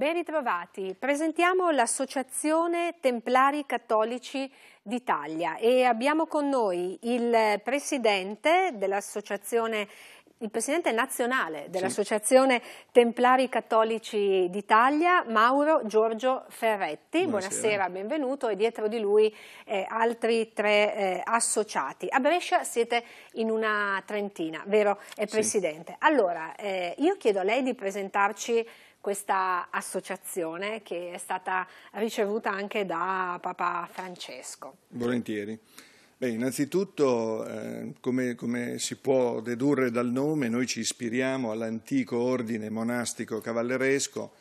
Ben ritrovati. Presentiamo l'Associazione Templari Cattolici d'Italia e abbiamo con noi il presidente dell'Associazione il presidente nazionale dell'Associazione sì. Templari Cattolici d'Italia, Mauro Giorgio Ferretti. Buonasera, Buonasera benvenuto e dietro di lui eh, altri tre eh, associati. A Brescia siete in una trentina, vero eh, Presidente? Sì. Allora, io chiedo a lei di presentarci questa associazione che è stata ricevuta anche da Papa Francesco. Volentieri. Beh, innanzitutto, eh, come, come, si può dedurre dal nome, noi ci ispiriamo all'antico ordine monastico cavalleresco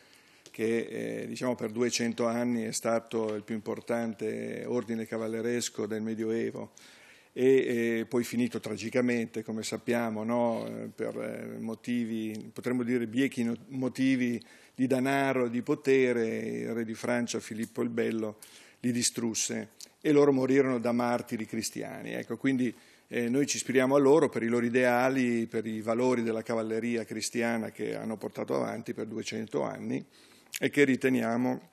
che eh, diciamo per 200 anni è stato il più importante ordine cavalleresco del Medioevo e, poi finito tragicamente, come sappiamo, no? Eh, per eh, motivi, potremmo dire biechi motivi di danaro, e di potere, il re di Francia Filippo il Bello li distrusse e loro morirono da martiri cristiani. Ecco, quindi eh, noi ci ispiriamo a loro per i loro ideali, per i valori della cavalleria cristiana che hanno portato avanti per 200 anni e che riteniamo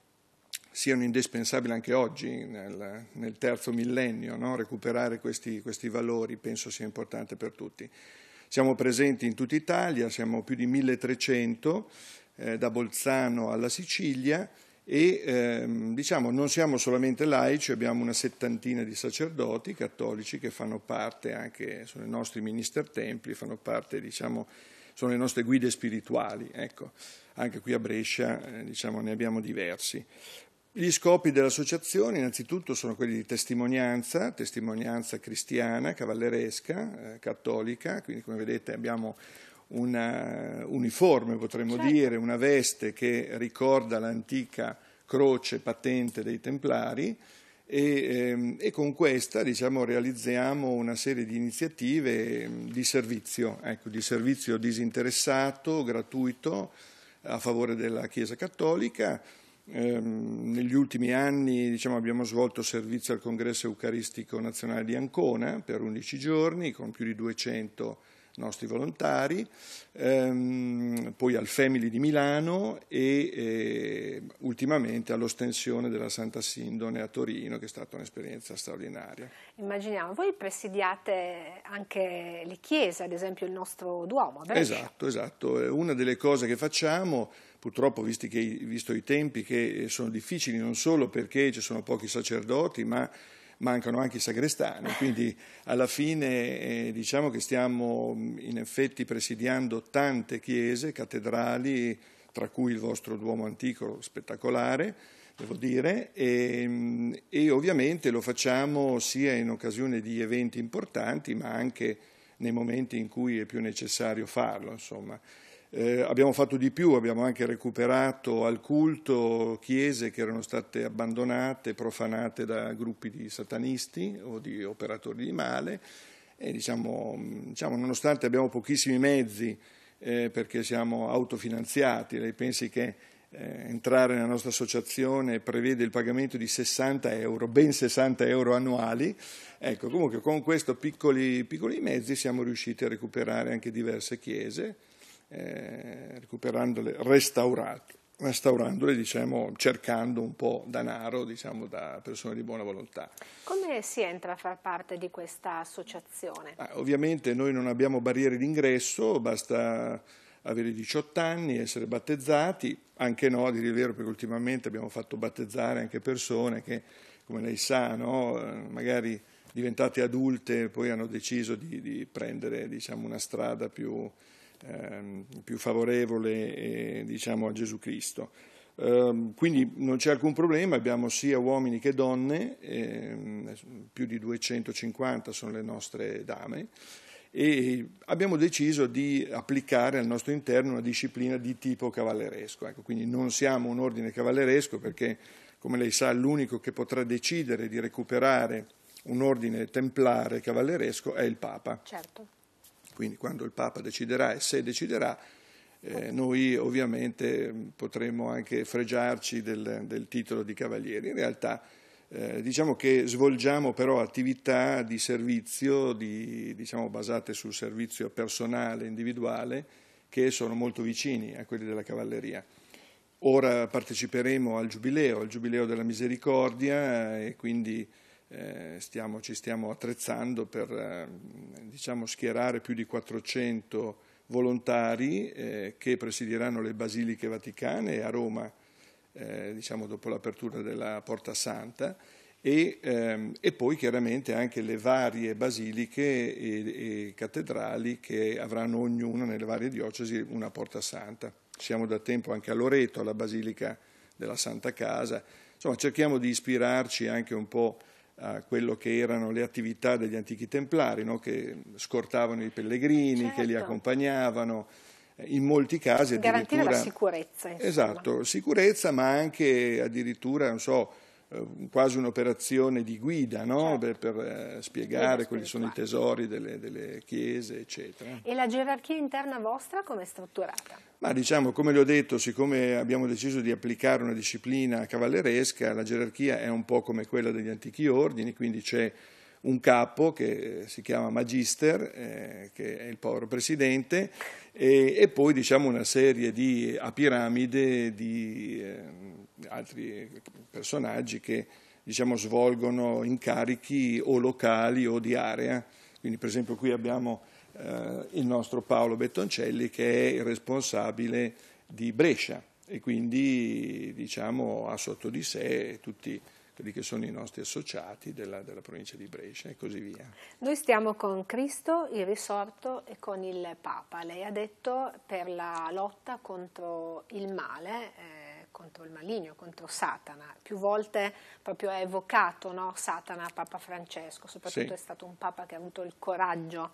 siano indispensabili anche oggi, nel, nel terzo millennio, no? recuperare questi, questi, valori penso sia importante per tutti. Siamo presenti in tutta Italia, siamo più di 1300, eh, da Bolzano alla Sicilia e ehm, diciamo non siamo solamente laici, abbiamo una settantina di sacerdoti cattolici che fanno parte anche, sono i nostri minister templi, fanno parte diciamo, sono le nostre guide spirituali. Ecco, anche qui a Brescia eh, diciamo, ne abbiamo diversi. Gli scopi dell'associazione innanzitutto sono quelli di testimonianza, testimonianza cristiana, cavalleresca, eh, cattolica, quindi come vedete abbiamo un uniforme, potremmo certo. dire, una veste che ricorda l'antica croce patente dei Templari e, ehm, e con questa diciamo, realizziamo una serie di iniziative ehm, di servizio, ecco, di servizio disinteressato, gratuito a favore della Chiesa Cattolica Ehm, negli ultimi anni diciamo, abbiamo svolto servizio al Congresso Eucaristico Nazionale di Ancona per 11 giorni con più di 200 nostri volontari, ehm, poi al Family di Milano e eh, ultimamente all'ostensione della Santa Sindone a Torino, che è stata un'esperienza straordinaria. Immaginiamo, voi presidiate anche le chiese, ad esempio il nostro Duomo. Esatto, esatto. Eh, una delle cose che facciamo purtroppo visto i tempi che eh, sono difficili non solo perché ci sono pochi sacerdoti, ma mancano anche i sagrestani, quindi alla fine eh, diciamo che stiamo in effetti presidiando tante chiese, cattedrali, tra cui il vostro Duomo Antico spettacolare, devo dire, e, e ovviamente lo facciamo sia in occasione di eventi importanti, ma anche nei momenti in cui è più necessario farlo, insomma. Eh, abbiamo fatto di più, abbiamo anche recuperato al culto chiese che erano state abbandonate, profanate da gruppi di satanisti o di operatori di male e diciamo, diciamo nonostante abbiamo pochissimi mezzi eh, perché siamo autofinanziati, lei pensi che eh, entrare nella nostra associazione prevede il pagamento di 60 euro, ben 60 euro annuali, ecco comunque con questi piccoli, piccoli mezzi siamo riusciti a recuperare anche diverse chiese eh, recuperandole, restaurandole, diciamo, cercando un po' danaro diciamo, da persone di buona volontà. Come si entra a far parte di questa associazione? Ah, ovviamente noi non abbiamo barriere d'ingresso, basta avere 18 anni, essere battezzati, anche no, a dire il vero, perché ultimamente abbiamo fatto battezzare anche persone che, come lei sa, no, eh, magari diventate adulte e poi hanno deciso di, di prendere diciamo, una strada più, Ehm, più favorevole eh, diciamo, a Gesù Cristo. Ehm, quindi non c'è alcun problema, abbiamo sia uomini che donne, ehm, più di 250 sono le nostre dame, e abbiamo deciso di applicare al nostro interno una disciplina di tipo cavalleresco. Ecco, quindi non siamo un ordine cavalleresco perché, come lei sa, l'unico che potrà decidere di recuperare un ordine templare cavalleresco è il Papa. Certo. Quindi quando il Papa deciderà e se deciderà, eh, noi ovviamente mm, potremo anche fregiarci del, del titolo di cavalieri. In realtà eh, diciamo che svolgiamo però attività di servizio di, diciamo, basate sul servizio personale, individuale, che sono molto vicini a quelli della cavalleria. Ora parteciperemo al Giubileo, al Giubileo della Misericordia eh, e quindi eh, stiamo, ci stiamo attrezzando per eh, diciamo schierare più di 400 volontari eh, che presideranno le basiliche vaticane a Roma, eh, diciamo dopo l'apertura della Porta Santa, e, ehm, e, poi chiaramente anche le varie basiliche e, e cattedrali che avranno ognuna nelle varie diocesi una Porta Santa. Siamo da tempo anche a Loreto, alla Basilica della Santa Casa. Insomma, cerchiamo di ispirarci anche un po' a quello che erano le attività degli antichi templari, no? che scortavano i pellegrini, certo. che li certo. accompagnavano, eh, in molti casi addirittura... Garantire la sicurezza. Insomma. Esatto, sicurezza ma anche addirittura, non so, eh, quasi un'operazione di guida no? certo. per, per, eh, spiegare sì, quelli sono i tesori delle, delle, chiese, eccetera. E la gerarchia interna vostra come è strutturata? Ma diciamo, come le ho detto, siccome abbiamo deciso di applicare una disciplina cavalleresca, la gerarchia è un po' come quella degli antichi ordini, quindi c'è un capo che eh, si chiama Magister, eh, che è il povero presidente, e, e, poi diciamo una serie di a piramide di eh, altri personaggi che diciamo, svolgono incarichi o locali o di area. Quindi per esempio qui abbiamo eh, il nostro Paolo Bettoncelli che è il responsabile di Brescia e quindi diciamo, ha sotto di sé tutti quelli che sono i nostri associati della, della, provincia di Brescia e così via. Noi stiamo con Cristo, il risorto e con il Papa. Lei ha detto per la lotta contro il male, eh, contro il maligno, contro Satana. Più volte proprio ha evocato no, Satana Papa Francesco, soprattutto sì. è stato un Papa che ha avuto il coraggio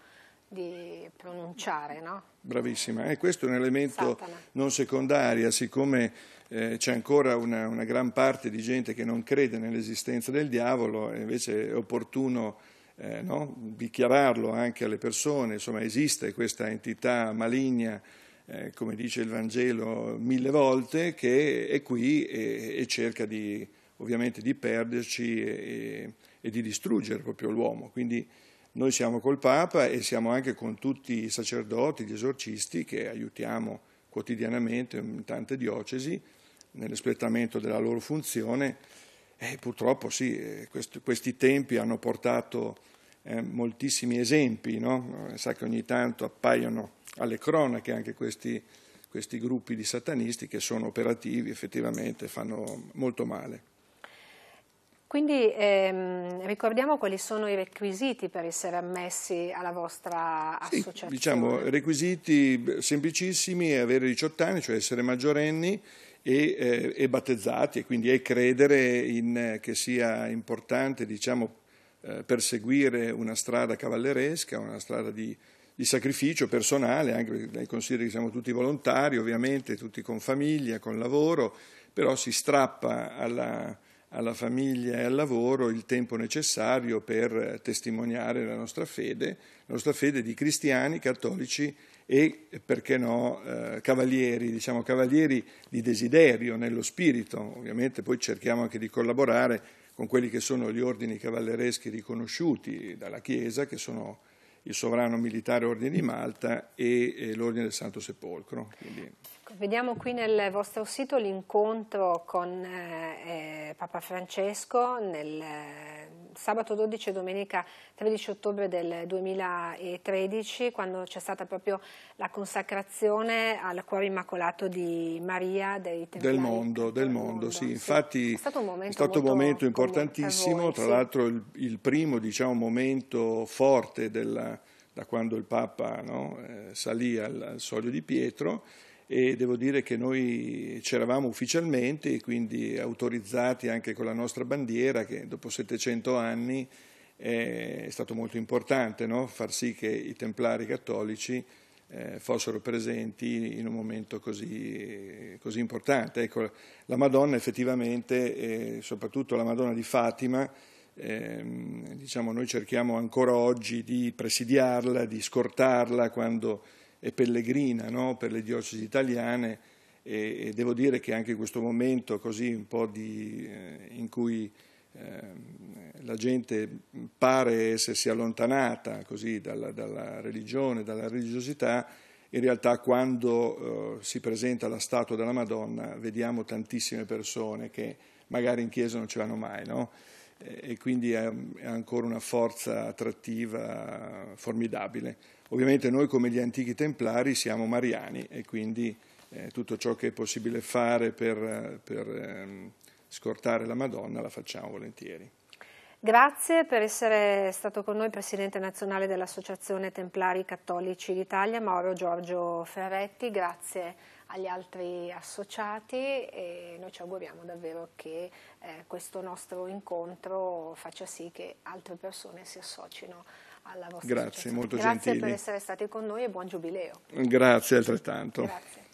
di pronunciare. No? Bravissima, eh, questo è un elemento Satana. non secondario, siccome eh, c'è ancora una, una, gran parte di gente che non crede nell'esistenza del diavolo, invece è opportuno eh, no? dichiararlo anche alle persone, insomma esiste questa entità maligna. Eh, come dice il Vangelo mille volte, che è qui e, e cerca di, ovviamente di perderci e, e, di distruggere proprio l'uomo. Quindi noi siamo col Papa e siamo anche con tutti i sacerdoti, gli esorcisti che aiutiamo quotidianamente in tante diocesi nell'espletamento della loro funzione. E purtroppo sì, eh, questi tempi hanno portato eh, moltissimi esempi, no? Eh, sa che ogni tanto appaiono alle cronache anche questi, questi gruppi di satanisti che sono operativi, effettivamente fanno molto male. Quindi ehm, ricordiamo quali sono i requisiti per essere ammessi alla vostra associazione. Sì, diciamo requisiti semplicissimi, avere 18 anni, cioè essere maggiorenni e, eh, e battezzati e quindi è credere in, eh, che sia importante diciamo, eh, perseguire una strada cavalleresca, una strada di, di sacrificio personale, anche perché consideri che siamo tutti volontari ovviamente, tutti con famiglia, con lavoro, però si strappa alla alla famiglia e al lavoro il tempo necessario per testimoniare la nostra fede, la nostra fede di cristiani, cattolici e, perché no, eh, cavalieri, diciamo cavalieri di desiderio nello spirito. Ovviamente poi cerchiamo anche di collaborare con quelli che sono gli ordini cavallereschi riconosciuti dalla Chiesa, che sono il sovrano militare Ordine di Malta e l'Ordine del Santo Sepolcro. Quindi... Ecco, vediamo qui nel vostro sito l'incontro con eh, eh Papa Francesco nel sabato 12 e domenica 13 ottobre del 2013 quando c'è stata proprio la consacrazione al cuore immacolato di Maria dei Templari. Del mondo, del mondo, mondo sì. sì. Infatti è stato un momento, stato un momento importantissimo, voi, tra sì. l'altro il, il, primo diciamo, momento forte della, da quando il Papa no, eh, salì al, al soglio di Pietro e devo dire che noi c'eravamo ufficialmente e quindi autorizzati anche con la nostra bandiera che dopo 700 anni è stato molto importante no? far sì che i templari cattolici eh, fossero presenti in un momento così, così importante. Ecco, la Madonna effettivamente, eh, soprattutto la Madonna di Fatima, eh, diciamo, noi cerchiamo ancora oggi di presidiarla, di scortarla quando e pellegrina no? per le diocesi italiane e, e, devo dire che anche in questo momento così un po' di, eh, in cui ehm, la gente pare essersi allontanata così, dalla, dalla, religione, dalla religiosità, in realtà quando eh, si presenta la statua della Madonna vediamo tantissime persone che magari in chiesa non ci vanno mai, no? e, quindi è ancora una forza attrattiva formidabile. Ovviamente noi come gli antichi templari siamo mariani e quindi eh, tutto ciò che è possibile fare per, per ehm, scortare la Madonna la facciamo volentieri. Grazie per essere stato con noi Presidente nazionale dell'Associazione Templari Cattolici d'Italia, Mauro Giorgio Ferretti, grazie agli altri associati e noi ci auguriamo davvero che eh, questo nostro incontro faccia sì che altre persone si associno alla vostra Grazie, molto Grazie gentili. Grazie per essere stati con noi e buon giubileo. Grazie altrettanto. Grazie.